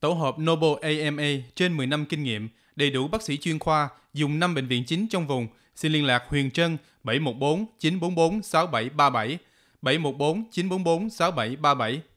Tổ hợp Noble AMA trên 10 năm kinh nghiệm, đầy đủ bác sĩ chuyên khoa, dùng 5 bệnh viện chính trong vùng. Xin liên lạc Huyền Trân 714 944 6737, 714 944 6737.